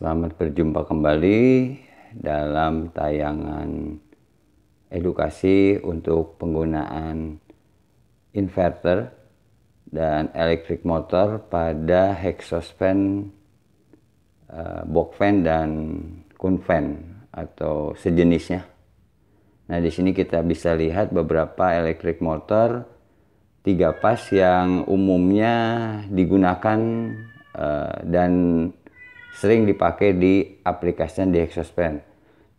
Selamat berjumpa kembali dalam tayangan edukasi untuk penggunaan inverter dan electric motor pada exhaust fan, eh, box fan dan kun fan atau sejenisnya. Nah, di sini kita bisa lihat beberapa electric motor tiga pas yang umumnya digunakan eh, dan sering dipakai di aplikasi di fan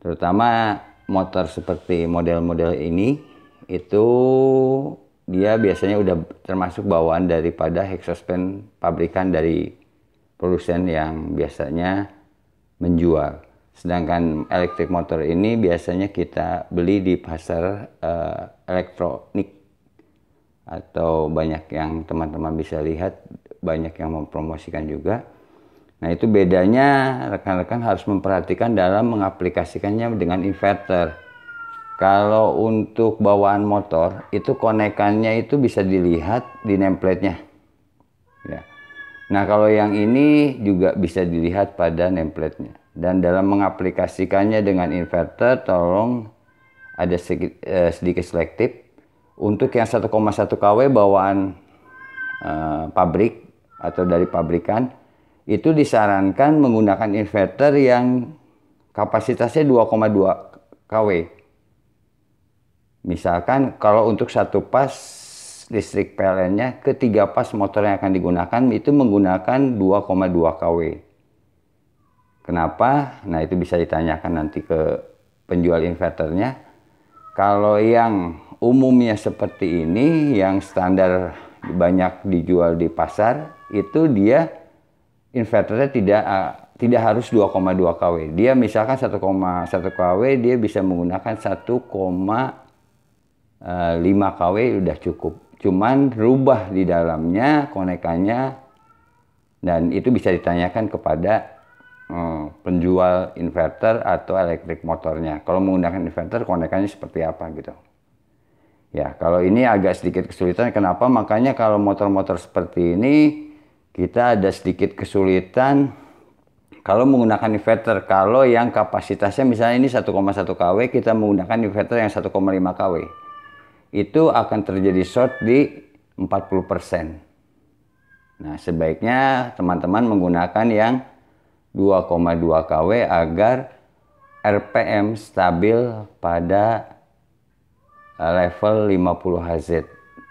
Terutama motor seperti model-model ini itu dia biasanya udah termasuk bawaan daripada fan pabrikan dari produsen yang biasanya menjual. Sedangkan elektrik motor ini biasanya kita beli di pasar uh, elektronik atau banyak yang teman-teman bisa lihat banyak yang mempromosikan juga Nah itu bedanya rekan-rekan harus memperhatikan dalam mengaplikasikannya dengan inverter. Kalau untuk bawaan motor itu konekannya itu bisa dilihat di nameplate-nya. Ya. Nah kalau yang ini juga bisa dilihat pada nameplate-nya. Dan dalam mengaplikasikannya dengan inverter tolong ada sedikit, eh, sedikit selektif. Untuk yang 1,1 kW bawaan eh, pabrik atau dari pabrikan itu disarankan menggunakan inverter yang kapasitasnya 2,2 kW. Misalkan kalau untuk satu pas listrik PLN-nya ke tiga pas motor yang akan digunakan itu menggunakan 2,2 kW. Kenapa? Nah itu bisa ditanyakan nanti ke penjual inverternya. Kalau yang umumnya seperti ini, yang standar banyak dijual di pasar, itu dia inverternya tidak uh, tidak harus 2,2 kW. Dia misalkan 1,1 kW dia bisa menggunakan 1,5 kW sudah cukup. Cuman rubah di dalamnya konekannya dan itu bisa ditanyakan kepada hmm, penjual inverter atau elektrik motornya. Kalau menggunakan inverter konekannya seperti apa gitu. Ya, kalau ini agak sedikit kesulitan kenapa? Makanya kalau motor-motor seperti ini kita ada sedikit kesulitan kalau menggunakan inverter kalau yang kapasitasnya misalnya ini 1,1 kW kita menggunakan inverter yang 1,5 kW itu akan terjadi short di 40% nah sebaiknya teman-teman menggunakan yang 2,2 kW agar RPM stabil pada eh, level 50 Hz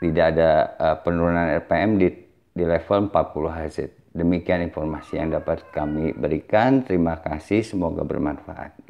tidak ada eh, penurunan RPM di di level 40 Hz. Demikian informasi yang dapat kami berikan. Terima kasih, semoga bermanfaat.